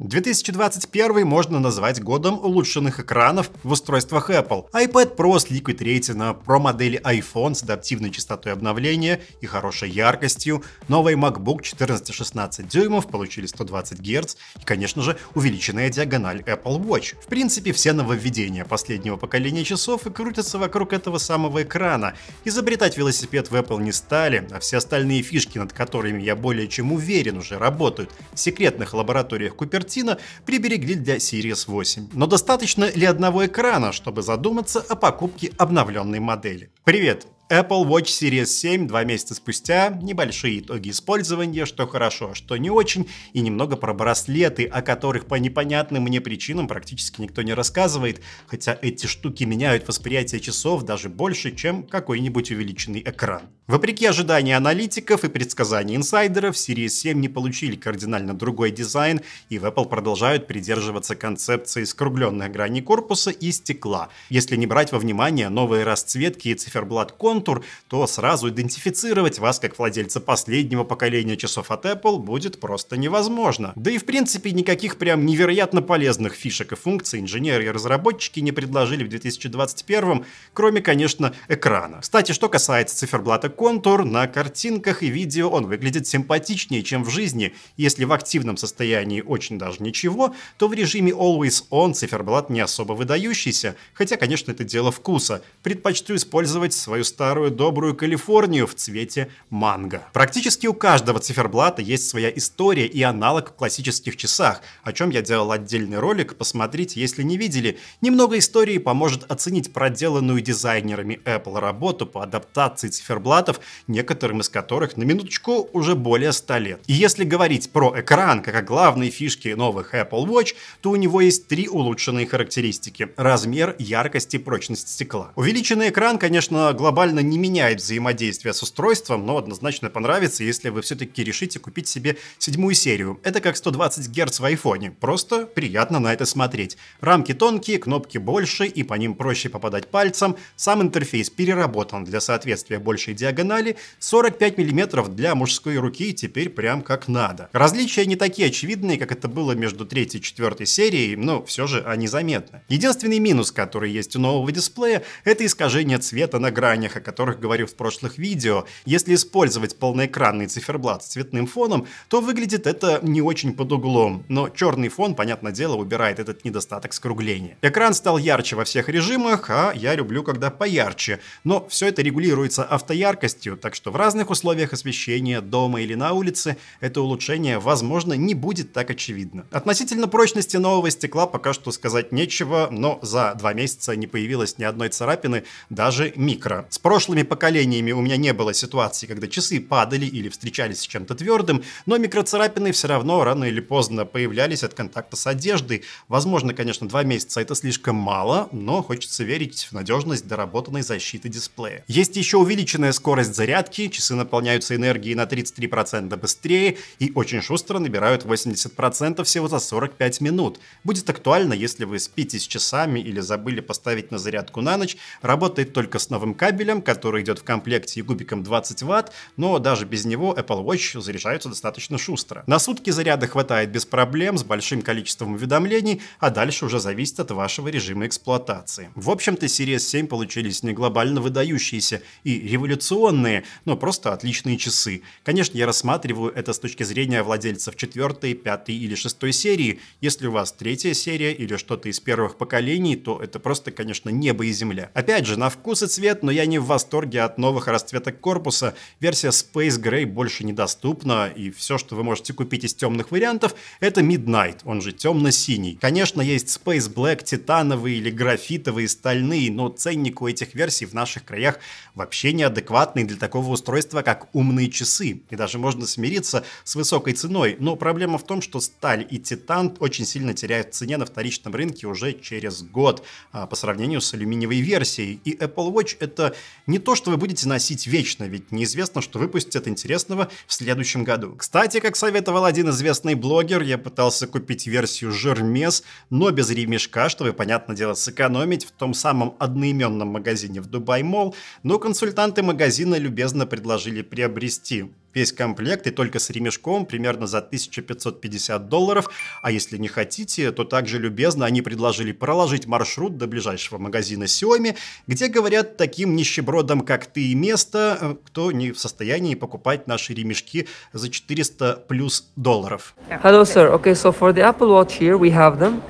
2021 можно назвать годом улучшенных экранов в устройствах Apple. iPad Pro с Liquid Retina, Pro модели iPhone с адаптивной частотой обновления и хорошей яркостью, новый MacBook 14-16 дюймов получили 120 Гц и, конечно же, увеличенная диагональ Apple Watch. В принципе, все нововведения последнего поколения часов и крутятся вокруг этого самого экрана. Изобретать велосипед в Apple не стали, а все остальные фишки, над которыми я более чем уверен, уже работают в секретных лабораториях Купертина Cupertino приберегли для Series 8. Но достаточно ли одного экрана, чтобы задуматься о покупке обновленной модели? Привет! Apple Watch Series 7 два месяца спустя, небольшие итоги использования, что хорошо, а что не очень, и немного про браслеты, о которых по непонятным мне причинам практически никто не рассказывает, хотя эти штуки меняют восприятие часов даже больше, чем какой-нибудь увеличенный экран. Вопреки ожиданиям аналитиков и предсказаний инсайдеров, Series 7 не получили кардинально другой дизайн, и в Apple продолжают придерживаться концепции скругленных граней корпуса и стекла. Если не брать во внимание новые расцветки и циферблат контур, то сразу идентифицировать вас как владельца последнего поколения часов от Apple будет просто невозможно. Да и в принципе никаких прям невероятно полезных фишек и функций инженеры и разработчики не предложили в 2021, кроме, конечно, экрана. Кстати, что касается циферблата контур, на картинках и видео он выглядит симпатичнее, чем в жизни. Если в активном состоянии очень даже ничего, то в режиме Always On циферблат не особо выдающийся, хотя, конечно, это дело вкуса. Предпочту использовать свою старую добрую Калифорнию в цвете манго. Практически у каждого циферблата есть своя история и аналог в классических часах, о чем я делал отдельный ролик, посмотрите, если не видели. Немного истории поможет оценить проделанную дизайнерами Apple работу по адаптации циферблата аппаратов, некоторым из которых на минуточку уже более 100 лет. И если говорить про экран, как о главной фишке новых Apple Watch, то у него есть три улучшенные характеристики – размер, яркость и прочность стекла. Увеличенный экран, конечно, глобально не меняет взаимодействие с устройством, но однозначно понравится, если вы все-таки решите купить себе седьмую серию. Это как 120 Гц в айфоне, просто приятно на это смотреть. Рамки тонкие, кнопки больше и по ним проще попадать пальцем, сам интерфейс переработан для соответствия большей диагонали диагонали, 45 мм для мужской руки теперь прям как надо. Различия не такие очевидные, как это было между третьей и четвертой серией, но все же они заметны. Единственный минус, который есть у нового дисплея, это искажение цвета на гранях, о которых говорил в прошлых видео. Если использовать полноэкранный циферблат с цветным фоном, то выглядит это не очень под углом, но черный фон, понятное дело, убирает этот недостаток скругления. Экран стал ярче во всех режимах, а я люблю, когда поярче, но все это регулируется автояркостью яркостью, так что в разных условиях освещения, дома или на улице, это улучшение, возможно, не будет так очевидно. Относительно прочности нового стекла пока что сказать нечего, но за два месяца не появилось ни одной царапины, даже микро. С прошлыми поколениями у меня не было ситуации, когда часы падали или встречались с чем-то твердым, но микроцарапины все равно рано или поздно появлялись от контакта с одеждой. Возможно, конечно, два месяца это слишком мало, но хочется верить в надежность доработанной защиты дисплея. Есть еще увеличенная скорость скорость зарядки, часы наполняются энергией на 33% быстрее и очень шустро набирают 80% всего за 45 минут. Будет актуально, если вы спите с часами или забыли поставить на зарядку на ночь. Работает только с новым кабелем, который идет в комплекте и губиком 20 Вт, но даже без него Apple Watch заряжаются достаточно шустро. На сутки заряда хватает без проблем, с большим количеством уведомлений, а дальше уже зависит от вашего режима эксплуатации. В общем-то, Series 7 получились не глобально выдающиеся и революционные, инновационные, но просто отличные часы. Конечно, я рассматриваю это с точки зрения владельцев четвертой, пятой или шестой серии. Если у вас третья серия или что-то из первых поколений, то это просто, конечно, небо и земля. Опять же, на вкус и цвет, но я не в восторге от новых расцветок корпуса. Версия Space Gray больше недоступна, и все, что вы можете купить из темных вариантов, это Midnight, он же темно-синий. Конечно, есть Space Black, титановые или графитовые, стальные, но ценник у этих версий в наших краях вообще неадекватный адекватный для такого устройства, как умные часы, и даже можно смириться с высокой ценой. Но проблема в том, что сталь и титан очень сильно теряют в цене на вторичном рынке уже через год а, по сравнению с алюминиевой версией. И Apple Watch это не то, что вы будете носить вечно, ведь неизвестно, что выпустят интересного в следующем году. Кстати, как советовал один известный блогер, я пытался купить версию Жермес, но без ремешка, чтобы, понятное дело, сэкономить в том самом одноименном магазине в Дубай Мол, но консультанты магазина магазина любезно предложили приобрести весь комплект и только с ремешком примерно за 1550 долларов. А если не хотите, то также любезно они предложили проложить маршрут до ближайшего магазина Xiaomi, где говорят таким нищебродам, как ты и место, э, кто не в состоянии покупать наши ремешки за 400 плюс долларов. Hello, sir. Okay, so for the Apple Watch here we have them,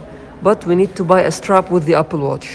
but we need to buy a strap with the Apple Watch.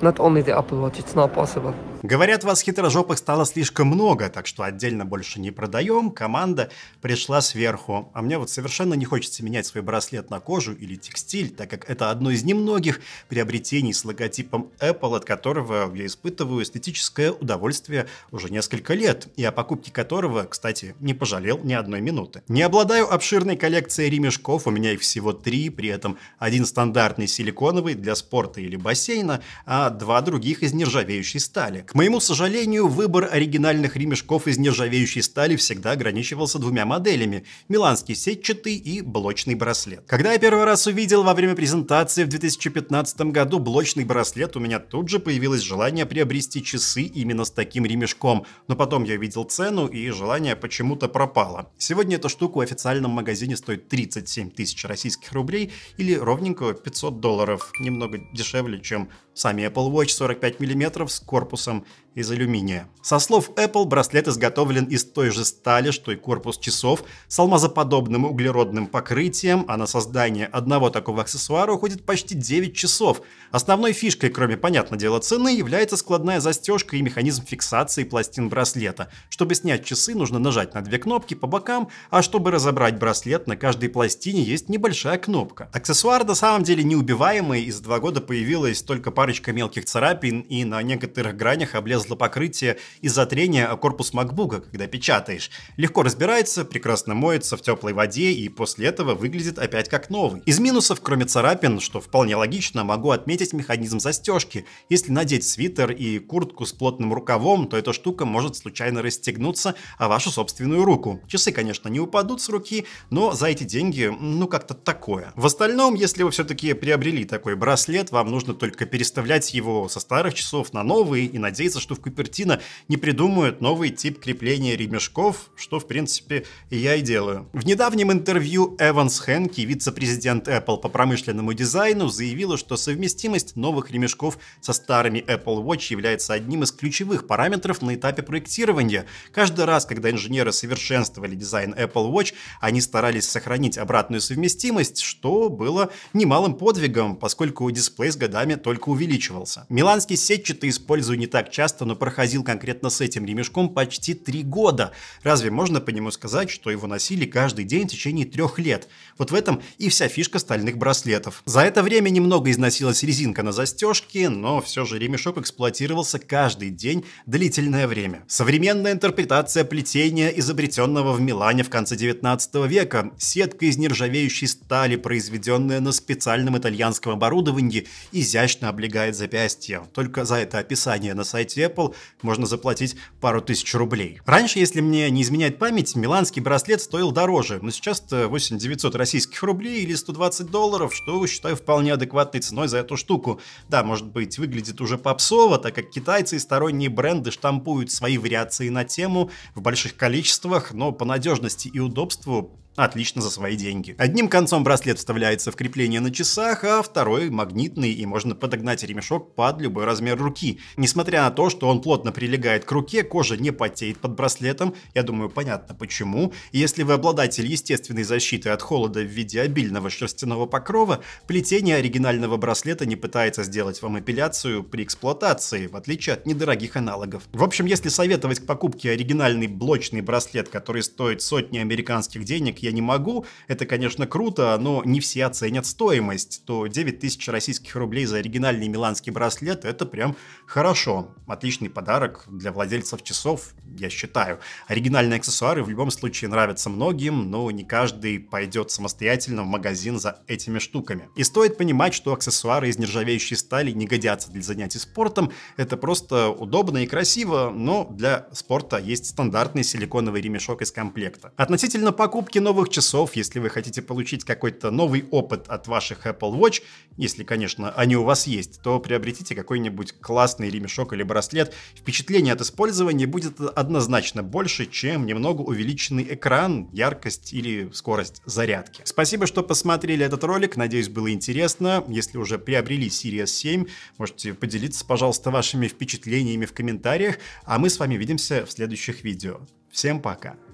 Not only the Apple Watch, it's not possible. Говорят, вас хитрожопых стало слишком много, так что отдельно больше не продаем, команда пришла сверху. А мне вот совершенно не хочется менять свой браслет на кожу или текстиль, так как это одно из немногих приобретений с логотипом Apple, от которого я испытываю эстетическое удовольствие уже несколько лет, и о покупке которого, кстати, не пожалел ни одной минуты. Не обладаю обширной коллекцией ремешков, у меня их всего три, при этом один стандартный силиконовый для спорта или бассейна, а два других из нержавеющей стали. К моему сожалению, выбор оригинальных ремешков из нержавеющей стали всегда ограничивался двумя моделями – миланский сетчатый и блочный браслет. Когда я первый раз увидел во время презентации в 2015 году блочный браслет, у меня тут же появилось желание приобрести часы именно с таким ремешком, но потом я видел цену и желание почему-то пропало. Сегодня эта штука в официальном магазине стоит 37 тысяч российских рублей или ровненько 500 долларов, немного дешевле, чем сами Apple Watch 45 мм с корпусом home из алюминия. Со слов Apple, браслет изготовлен из той же стали, что и корпус часов, с алмазоподобным углеродным покрытием, а на создание одного такого аксессуара уходит почти 9 часов. Основной фишкой, кроме, понятное дела цены, является складная застежка и механизм фиксации пластин браслета. Чтобы снять часы, нужно нажать на две кнопки по бокам, а чтобы разобрать браслет, на каждой пластине есть небольшая кнопка. Аксессуар на самом деле неубиваемый, и за два года появилась только парочка мелких царапин и на некоторых гранях облез злопокрытие из-за трения о корпус MacBook, когда печатаешь. Легко разбирается, прекрасно моется в теплой воде и после этого выглядит опять как новый. Из минусов, кроме царапин, что вполне логично, могу отметить механизм застежки. Если надеть свитер и куртку с плотным рукавом, то эта штука может случайно расстегнуться о вашу собственную руку. Часы, конечно, не упадут с руки, но за эти деньги, ну как-то такое. В остальном, если вы все-таки приобрели такой браслет, вам нужно только переставлять его со старых часов на новые и надеяться, что что в Купертино не придумают новый тип крепления ремешков, что, в принципе, и я и делаю. В недавнем интервью Эванс Хэнки, вице-президент Apple по промышленному дизайну, заявила, что совместимость новых ремешков со старыми Apple Watch является одним из ключевых параметров на этапе проектирования. Каждый раз, когда инженеры совершенствовали дизайн Apple Watch, они старались сохранить обратную совместимость, что было немалым подвигом, поскольку дисплей с годами только увеличивался. Миланский сетчатый использую не так часто, но проходил конкретно с этим ремешком почти три года. Разве можно по нему сказать, что его носили каждый день в течение трех лет? Вот в этом и вся фишка стальных браслетов. За это время немного износилась резинка на застежке, но все же ремешок эксплуатировался каждый день длительное время. Современная интерпретация плетения, изобретенного в Милане в конце 19 века, сетка из нержавеющей стали, произведенная на специальном итальянском оборудовании, изящно облегает запястье. Только за это описание на сайте Apple можно заплатить пару тысяч рублей. Раньше, если мне не изменяет память, миланский браслет стоил дороже, но сейчас 8900 российских рублей или 120 долларов, что считаю вполне адекватной ценой за эту штуку. Да, может быть, выглядит уже попсово, так как китайцы и сторонние бренды штампуют свои вариации на тему в больших количествах, но по надежности и удобству Отлично за свои деньги. Одним концом браслет вставляется в крепление на часах, а второй магнитный и можно подогнать ремешок под любой размер руки. Несмотря на то, что он плотно прилегает к руке, кожа не потеет под браслетом, я думаю, понятно почему. Если вы обладатель естественной защиты от холода в виде обильного шерстяного покрова, плетение оригинального браслета не пытается сделать вам эпиляцию при эксплуатации, в отличие от недорогих аналогов. В общем, если советовать к покупке оригинальный блочный браслет, который стоит сотни американских денег, я не могу, это, конечно, круто, но не все оценят стоимость, то 9000 российских рублей за оригинальный миланский браслет – это прям хорошо. Отличный подарок для владельцев часов, я считаю. Оригинальные аксессуары в любом случае нравятся многим, но не каждый пойдет самостоятельно в магазин за этими штуками. И стоит понимать, что аксессуары из нержавеющей стали не годятся для занятий спортом, это просто удобно и красиво, но для спорта есть стандартный силиконовый ремешок из комплекта. Относительно покупки нового новых часов, если вы хотите получить какой-то новый опыт от ваших Apple Watch, если, конечно, они у вас есть, то приобретите какой-нибудь классный ремешок или браслет. Впечатление от использования будет однозначно больше, чем немного увеличенный экран, яркость или скорость зарядки. Спасибо, что посмотрели этот ролик. Надеюсь, было интересно. Если уже приобрели Series 7, можете поделиться, пожалуйста, вашими впечатлениями в комментариях. А мы с вами видимся в следующих видео. Всем пока!